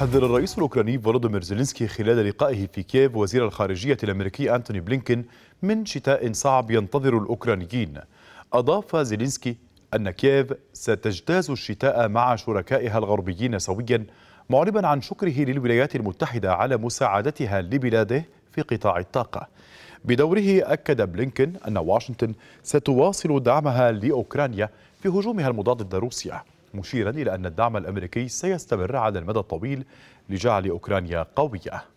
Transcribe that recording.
حذر الرئيس الأوكراني فولودومير زيلينسكي خلال لقائه في كييف وزير الخارجية الأمريكي أنتوني بلينكن من شتاء صعب ينتظر الأوكرانيين أضاف زيلينسكي أن كييف ستجتاز الشتاء مع شركائها الغربيين سويا معربا عن شكره للولايات المتحدة على مساعدتها لبلاده في قطاع الطاقة بدوره أكد بلينكن أن واشنطن ستواصل دعمها لأوكرانيا في هجومها المضاد ضد روسيا مشيرا إلى أن الدعم الأمريكي سيستمر على المدى الطويل لجعل أوكرانيا قوية